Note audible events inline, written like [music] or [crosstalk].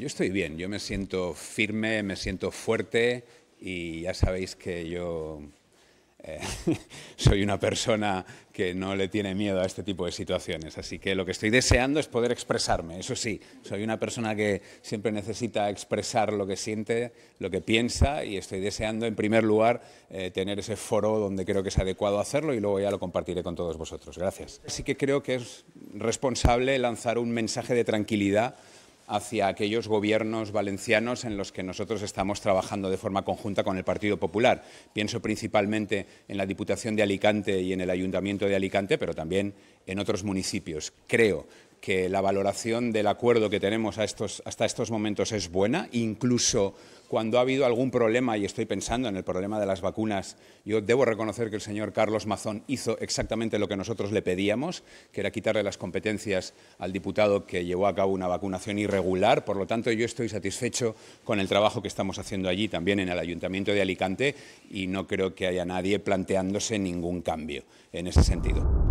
Yo estoy bien, yo me siento firme, me siento fuerte y ya sabéis que yo eh, [laughs] soy una persona que no le tiene miedo a este tipo de situaciones, así que lo que estoy deseando es poder expresarme, eso sí, soy una persona que siempre necesita expresar lo que siente, lo que piensa y estoy deseando en primer lugar eh, tener ese foro donde creo que es adecuado hacerlo y luego ya lo compartiré con todos vosotros. Gracias. Así que creo que es responsable lanzar un mensaje de tranquilidad hacia aquellos gobiernos valencianos en los que nosotros estamos trabajando de forma conjunta con el Partido Popular. Pienso principalmente en la Diputación de Alicante y en el Ayuntamiento de Alicante, pero también en otros municipios. Creo que la valoración del acuerdo que tenemos hasta estos momentos es buena, incluso cuando ha habido algún problema, y estoy pensando en el problema de las vacunas, yo debo reconocer que el señor Carlos Mazón hizo exactamente lo que nosotros le pedíamos, que era quitarle las competencias al diputado que llevó a cabo una vacunación irregular. Por lo tanto, yo estoy satisfecho con el trabajo que estamos haciendo allí, también en el Ayuntamiento de Alicante, y no creo que haya nadie planteándose ningún cambio en ese sentido.